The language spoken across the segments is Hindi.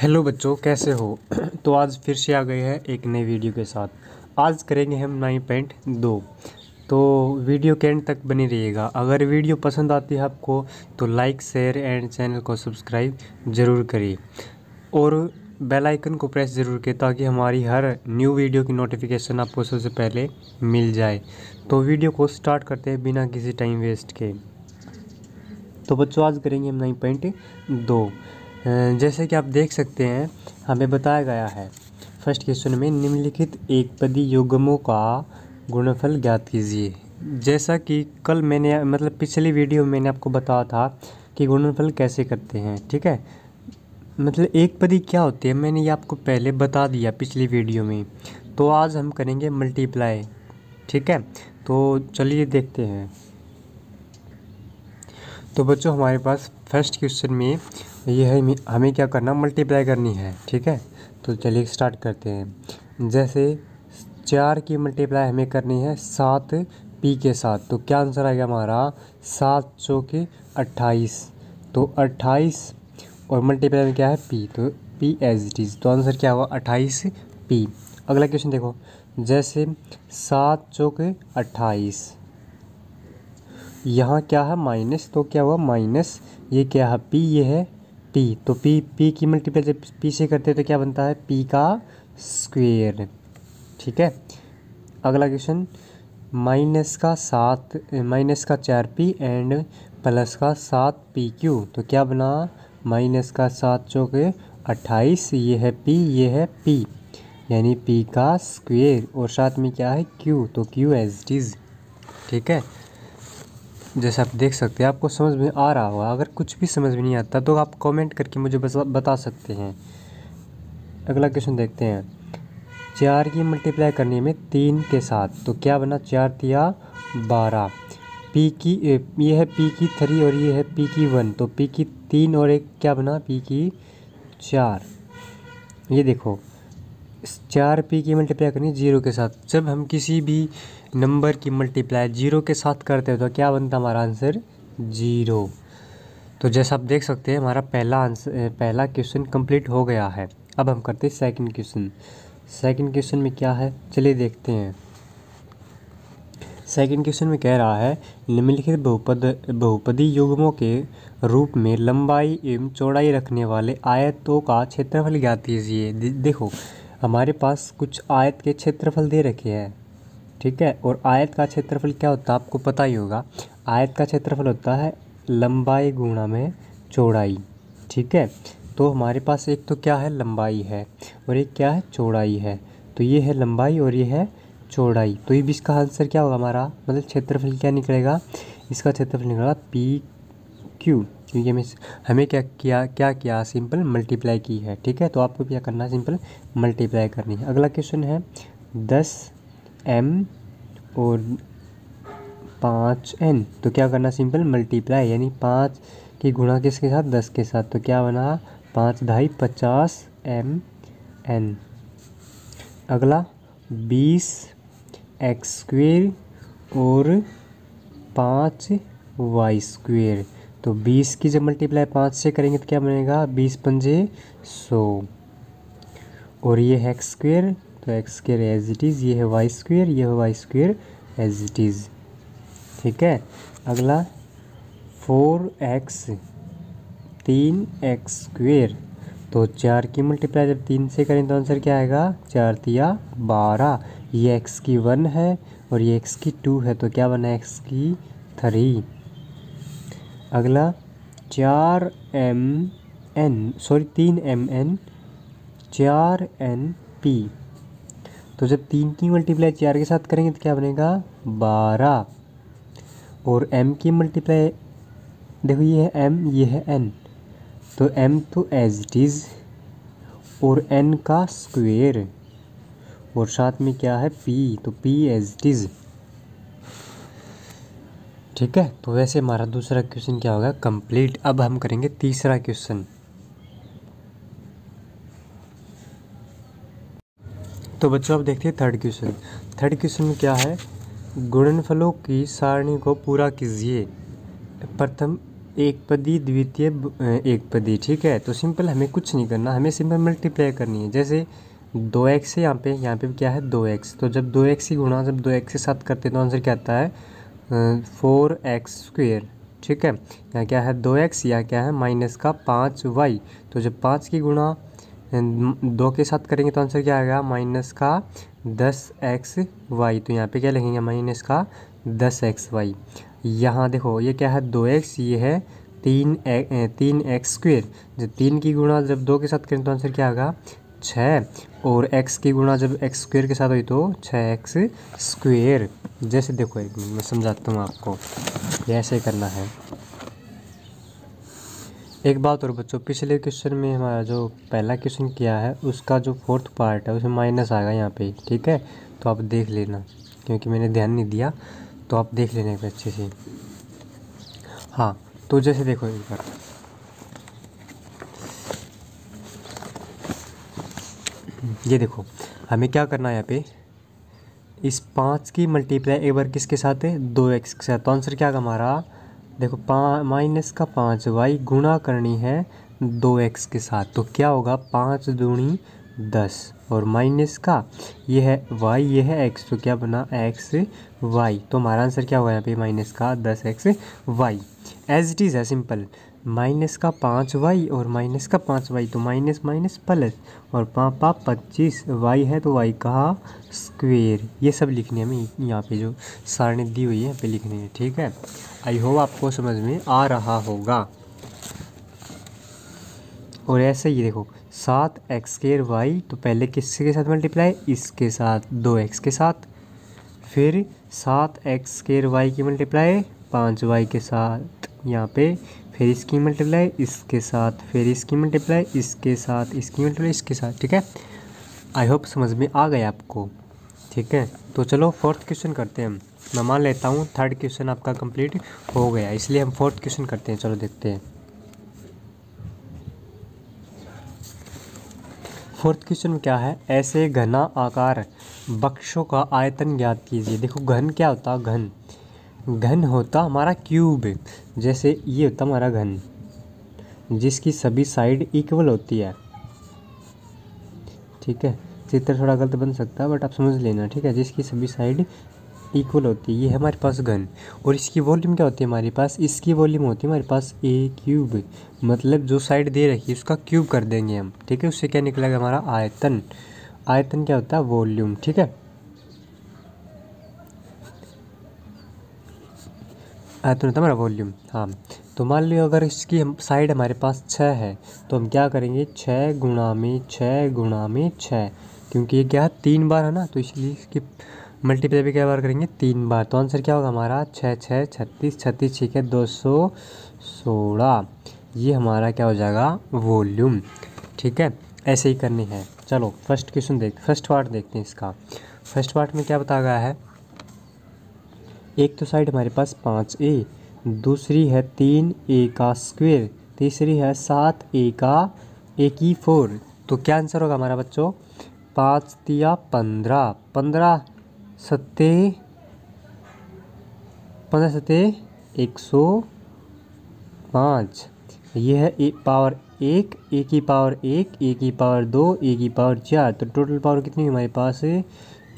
हेलो बच्चों कैसे हो तो आज फिर से आ गए हैं एक नई वीडियो के साथ आज करेंगे हम नाइन पॉइंट दो तो वीडियो के एंड तक बनी रहिएगा अगर वीडियो पसंद आती है आपको तो लाइक शेयर एंड चैनल को सब्सक्राइब ज़रूर करिए और बेल आइकन को प्रेस ज़रूर करें ताकि हमारी हर न्यू वीडियो की नोटिफिकेशन आपको सबसे पहले मिल जाए तो वीडियो को स्टार्ट करते हैं बिना किसी टाइम वेस्ट के तो बच्चों आज करेंगे हम नाइन पॉइंट दो जैसे कि आप देख सकते हैं हमें बताया गया है फर्स्ट क्वेश्चन में निम्नलिखित एक पदी युग्मों का गुणफल ज्ञात कीजिए जैसा कि कल मैंने मतलब पिछली वीडियो में मैंने आपको बताया था कि गुणनफल कैसे करते हैं ठीक है मतलब एक पदी क्या होती है मैंने ये आपको पहले बता दिया पिछली वीडियो में तो आज हम करेंगे मल्टीप्लाई ठीक है तो चलिए देखते हैं तो बच्चों हमारे पास फर्स्ट क्वेश्चन में ये है हमें क्या करना मल्टीप्लाई करनी है ठीक है तो चलिए स्टार्ट करते हैं जैसे चार की मल्टीप्लाई हमें करनी है सात पी के साथ तो क्या आंसर आएगा हमारा सात चौके अट्ठाईस तो अट्ठाईस और मल्टीप्लाई में क्या है पी तो पी एज इट इज़ तो आंसर क्या हुआ अट्ठाईस पी अगला क्वेश्चन देखो जैसे सात चौके अट्ठाईस यहाँ क्या है माइनस तो क्या हुआ माइनस ये क्या है पी ये है पी तो पी पी की मल्टीप्लाई जब पी से करते हैं तो क्या बनता है पी का स्क्वेयर ठीक है अगला क्वेश्चन माइनस का सात माइनस का चार पी एंड प्लस का सात पी क्यू तो क्या बना माइनस का सात चौक अट्ठाईस ये है पी ये है पी यानी पी का स्क्वेयर और साथ में क्या है क्यू तो क्यू एज इट इज़ ठीक है जैसे आप देख सकते हैं आपको समझ में आ रहा होगा अगर कुछ भी समझ में नहीं आता तो आप कमेंट करके मुझे बता सकते हैं अगला क्वेश्चन देखते हैं चार की मल्टीप्लाई करने में तीन के साथ तो क्या बना चार तिया बारह पी की ये है पी की थ्री और ये है पी की वन तो पी की तीन और एक क्या बना पी की चार ये देखो चार पी की मल्टीप्लाई करनी जीरो के साथ जब हम किसी भी नंबर की मल्टीप्लाई जीरो के साथ करते हैं तो क्या बनता है हमारा आंसर जीरो तो जैसा आप देख सकते हैं हमारा पहला आंसर पहला क्वेश्चन कंप्लीट हो गया है अब हम करते हैं सेकंड क्वेश्चन सेकंड क्वेश्चन में क्या है चलिए देखते हैं सेकंड क्वेश्चन में कह रहा है निम्नलिखित बहुपद बहुपदी युग्मों के रूप में लंबाई एवं चौड़ाई रखने वाले आयतों का क्षेत्रफल ज्ञात कीजिए देखो हमारे पास कुछ आयत के क्षेत्रफल दे रखे हैं ठीक है और आयत का क्षेत्रफल क्या होता है आपको पता ही होगा आयत का क्षेत्रफल होता है लंबाई गुणा में चौड़ाई ठीक है तो हमारे पास एक तो क्या है लंबाई है और एक क्या है चौड़ाई है तो ये है लंबाई और ये है चौड़ाई तो ये भी इसका आंसर क्या होगा हमारा मतलब क्षेत्रफल क्या निकलेगा इसका क्षेत्रफल निकलेगा पी क्यू क्योंकि तो हमें हमें क्या किया क्या किया सिंपल मल्टीप्लाई की है ठीक है तो आपको क्या करना है सिंपल मल्टीप्लाई करनी है अगला क्वेश्चन है दस एम और पाँच एन तो क्या करना सिंपल मल्टीप्लाई यानी पाँच की गुणा किसके साथ दस के साथ तो क्या बना पाँच ढाई पचास एम एन अगला बीस एक्स स्क्वेयर और पाँच वाई स्क्वेयर तो बीस की जब मल्टीप्लाई पाँच से करेंगे तो क्या बनेगा बीस पंजे सौ और ये एक्स स्क्वेयर तो X square as it is ये है वाई स्क्वेयर ये है Y square as it is ठीक है अगला फोर एक्स तीन एक्स स्क्वेयर तो चार की मल्टीप्लाई जब तीन से करें तो आंसर क्या आएगा चार दिया बारह ये एक्स की वन है और ये एक्स की टू है तो क्या बना एक्स की थ्री अगला चार एम एन सॉरी तीन एम एन चार एन पी तो जब तीन की मल्टीप्लाई चार के साथ करेंगे तो क्या बनेगा बारह और एम की मल्टीप्लाई देखो ये है एम ये है एन तो एम तो एज इट इज़ और एन का स्क्वेयर और साथ में क्या है पी तो पी एज इट इज़ ठीक है तो वैसे हमारा दूसरा क्वेश्चन क्या होगा कंप्लीट अब हम करेंगे तीसरा क्वेश्चन तो बच्चों आप देखते हैं थर्ड क्वेश्चन थर्ड क्वेश्चन में क्या है गुणनफलों की सारणी को पूरा कीजिए प्रथम एक पदी द्वितीय एक पदी ठीक है तो सिंपल हमें कुछ नहीं करना हमें सिंपल मल्टीप्लाई करनी है जैसे दो एक्स है यहाँ पे यहाँ पे क्या है दो एक्स तो जब दो एक्स ही गुणा जब दो एक्स के साथ करते हैं तो आंसर क्या आता है फोर एक्स स्क्वेयर ठीक है यहाँ क्या है दो एक्स या क्या है माइनस का पाँच वाई तो जब पाँच की गुणा दो के साथ करेंगे तो आंसर क्या आएगा माइनस का दस एक्स वाई तो यहाँ पे क्या लिखेंगे माइनस का दस एक्स वाई यहाँ देखो ये क्या है दो एक्स ये है तीन ए, तीन एक्स स्क्वेयर जब तीन की गुणा जब दो के साथ करें तो आंसर क्या आएगा छः और एक्स की गुणा जब एक्स स्क्वेयर के साथ हुई तो छः एक्स स्क्वेयर जैसे देखो एक मैं समझाता हूँ आपको ऐसे करना है एक बात और बच्चों पिछले क्वेश्चन में हमारा जो पहला क्वेश्चन किया है उसका जो फोर्थ पार्ट है उसमें माइनस आएगा यहाँ पे ठीक है तो आप देख लेना क्योंकि मैंने ध्यान नहीं दिया तो आप देख लेना एक अच्छे से हाँ तो जैसे देखो एक बार ये देखो हमें क्या करना है यहाँ पे इस पाँच की मल्टीप्लाई एक बार किसके साथ है दो एक्स के साथ तो आंसर क्या हमारा देखो पा माइनस का पाँच वाई गुणा करनी है दो एक्स के साथ तो क्या होगा पाँच दूनी दस और माइनस का ये है वाई ये है एक्स तो क्या बना एक्स वाई तो हमारा आंसर क्या हुआ यहाँ पे माइनस का दस X Y as it is है सिंपल माइनस का पाँच वाई और माइनस का पाँच वाई तो माइनस माइनस प्लस और पापा पच्चीस वाई है तो वाई का स्क्वेयर ये सब लिखने हमें यहाँ पे जो सारणी दी हुई है यहाँ पे लिखनी है ठीक है आई होप आपको समझ में आ रहा होगा और ऐसे ही देखो सात एक्स स्केयर वाई तो पहले किसके के साथ मल्टीप्लाई इसके साथ दो एक्स के साथ फिर सात एक्स स्केयर वाई की मल्टीप्लाई पाँच वाई के साथ यहाँ पे फिर इसकी मल्टीप्लाई इसके साथ फिर इसकी मल्टीप्लाई इसके साथ इसकी मल्टीप्लाई इसके साथ ठीक है आई होप समझ में आ गया आपको ठीक है तो चलो फोर्थ क्वेश्चन करते हैं मैं मान लेता हूँ थर्ड क्वेश्चन आपका कंप्लीट हो गया इसलिए हम फोर्थ क्वेश्चन करते हैं चलो देखते हैं फोर्थ क्वेश्चन में क्या है ऐसे घना आकार बक्शों का आयतन ज्ञात कीजिए देखो घन क्या होता घन घन होता हमारा क्यूब जैसे ये होता हमारा घन जिसकी सभी साइड इक्वल होती है ठीक है चित्र थोड़ा गलत बन सकता है बट आप समझ लेना ठीक है जिसकी सभी साइड इक्वल होती है ये हमारे पास गन और इसकी वॉल्यूम क्या होती है हमारे पास इसकी वॉल्यूम होती है हमारे पास ए क्यूब मतलब जो साइड दे रखी है उसका क्यूब कर देंगे हम ठीक है उससे क्या निकलेगा हमारा आयतन आयतन क्या होता है वॉल्यूम ठीक है आयतन होता है हमारा वॉल्यूम हाँ तो मान लो अगर इसकी हम साइड हमारे पास छः है तो हम क्या करेंगे छः गुणा में छः गुणा में छः क्योंकि ये क्या है तीन बार है ना तो इसलिए इसकी मल्टीप्लाई भी क्या बार करेंगे तीन बार तो आंसर क्या होगा हमारा छः छः छत्तीस छत्तीस छः के दो सौ सोलह ये हमारा क्या हो जाएगा वॉल्यूम ठीक है ऐसे ही करनी है चलो फर्स्ट क्वेश्चन देख फर्स्ट पार्ट देखते हैं इसका फर्स्ट पार्ट में क्या बताया गया है एक तो साइड हमारे पास पाँच ए दूसरी है तीन ए का स्क्वेयर तीसरी है सात ए का ए की फोर तो क्या आंसर होगा हमारा बच्चों पाँच दिया पंद्रह पंद्रह सत्ते पंद्रह सत्ते एक सौ पाँच ये है एक पावर एक ए की पावर एक ए की पावर दो ए की पावर चार तो टोटल पावर कितनी हमारे पास है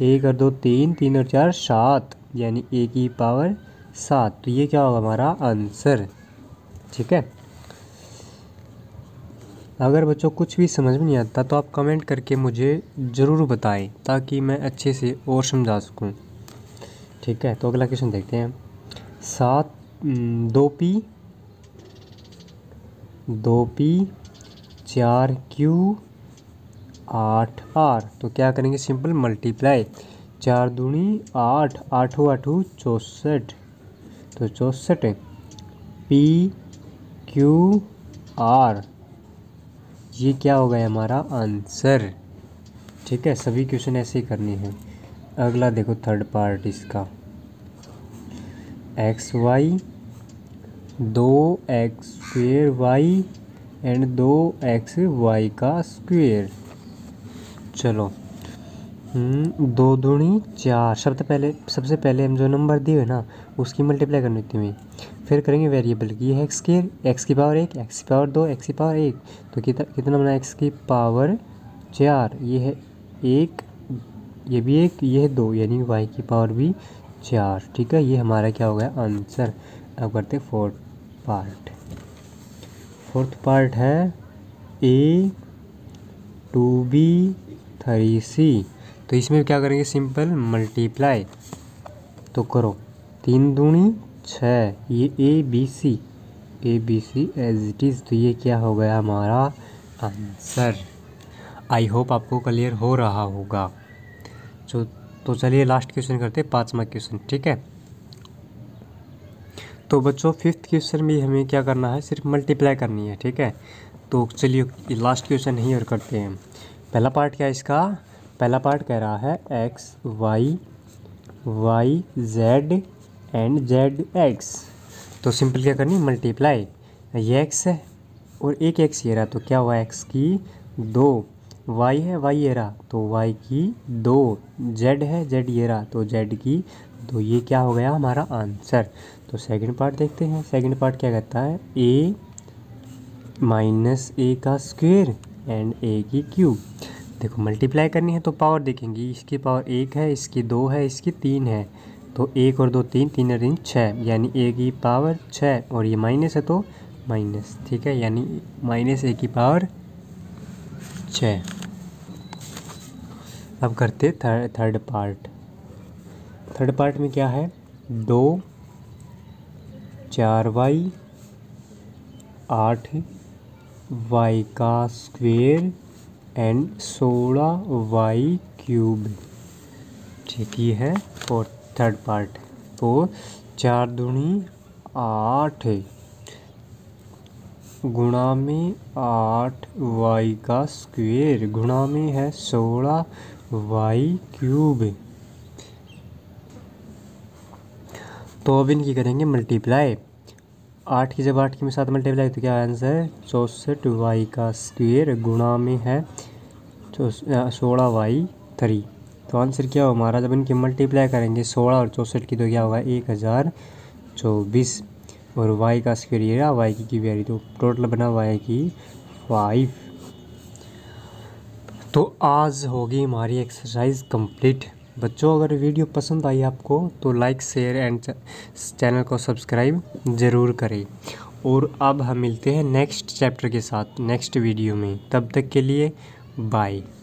एक और दो तीन तीन और चार सात यानी ए की पावर सात तो ये क्या होगा हमारा आंसर ठीक है अगर बच्चों कुछ भी समझ में नहीं आता तो आप कमेंट करके मुझे ज़रूर बताएं ताकि मैं अच्छे से और समझा सकूँ ठीक है तो अगला क्वेश्चन देखते हैं सात दो पी दो पी चार क्यू आठ आर तो क्या करेंगे सिंपल मल्टीप्लाई चार दूनी आठ आठों आठों चौंसठ तो चौंसठ पी क्यू आर ये क्या हो गया हमारा आंसर ठीक है सभी क्वेश्चन ऐसे ही करने हैं अगला देखो थर्ड पार्ट इसका एक्स वाई दो एक्स स्क्वेयर वाई एंड दो एक्स वाई का स्क्वेयर चलो हम्म, दो दूनी चार सबसे पहले सबसे पहले हम जो नंबर दिए ना उसकी मल्टीप्लाई करनी थी हमें फिर करेंगे वेरिएबल की है एक्स के एक्स की पावर एक एक्स की पावर दो एक्स की पावर एक तो कितना कितना बना एक्स की पावर चार ये है एक ये भी एक ये है दो यानी वाई की पावर भी चार ठीक है ये हमारा क्या हो गया आंसर अब करते फोर्थ पार्ट फोर्थ पार्ट है A two B three C तो इसमें क्या करेंगे सिंपल मल्टीप्लाई तो करो तीन दूनी छः ये A B C A B C as it is तो ये क्या हो गया हमारा आंसर आई होप आपको क्लियर हो रहा होगा तो तो चलिए लास्ट क्वेश्चन करते हैं पाँचवा क्वेश्चन ठीक है तो बच्चों फिफ्थ क्वेश्चन में हमें क्या करना है सिर्फ मल्टीप्लाई करनी है ठीक है तो चलिए लास्ट क्वेश्चन ही और करते हैं पहला पार्ट क्या है इसका पहला पार्ट कह रहा है X Y Y Z and Z X तो सिंपल क्या करनी मल्टीप्लाई ये एक्स है और एक एक्स ये रहा तो क्या हुआ एक्स की दो वाई है वाई ये रहा तो वाई की दो जेड है जेड ये रहा तो जेड की तो ये क्या हो गया हमारा आंसर तो सेकंड पार्ट देखते हैं सेकंड पार्ट क्या कहता है ए माइनस ए का स्क्वेयर एंड ए की क्यूब देखो मल्टीप्लाई करनी है तो पावर देखेंगे इसकी पावर एक है इसकी दो है इसकी तीन है तो एक और दो तीन तीन और छः यानी ए की पावर छः और ये माइनस है तो माइनस ठीक है यानी माइनस ए की पावर छः अब करते third third part third part में क्या है दो चार वाई आठ वाई का स्क्वेयर एंड सोलह वाई क्यूब ठीक ये है फोर्थ थर्ड पार्ट तो चार दूनी आठ गुणा में आठ वाई का स्क्वेयर गुणा में है सोलह वाई क्यूब तो अब इनकी करेंगे मल्टीप्लाई आठ की जब आठ के साथ मल्टीप्लाई तो क्या आंसर है चौंसठ वाई का स्क्वेयर गुणा में है सोलह वाई थ्री तो आंसर क्या हो हमारा जब इनकी मल्टीप्लाई करेंगे सोलह और चौंसठ की तो क्या होगा एक हज़ार चौबीस और वाई का स्क्वेयर ये रहा वाई की की वैल्यू तो टोटल बना हुआ है कि फाइव तो आज होगी हमारी एक्सरसाइज कंप्लीट बच्चों अगर वीडियो पसंद आई आपको तो लाइक शेयर एंड चैनल को सब्सक्राइब ज़रूर करें और अब हम मिलते हैं नेक्स्ट चैप्टर के साथ नेक्स्ट वीडियो में तब तक के लिए बाय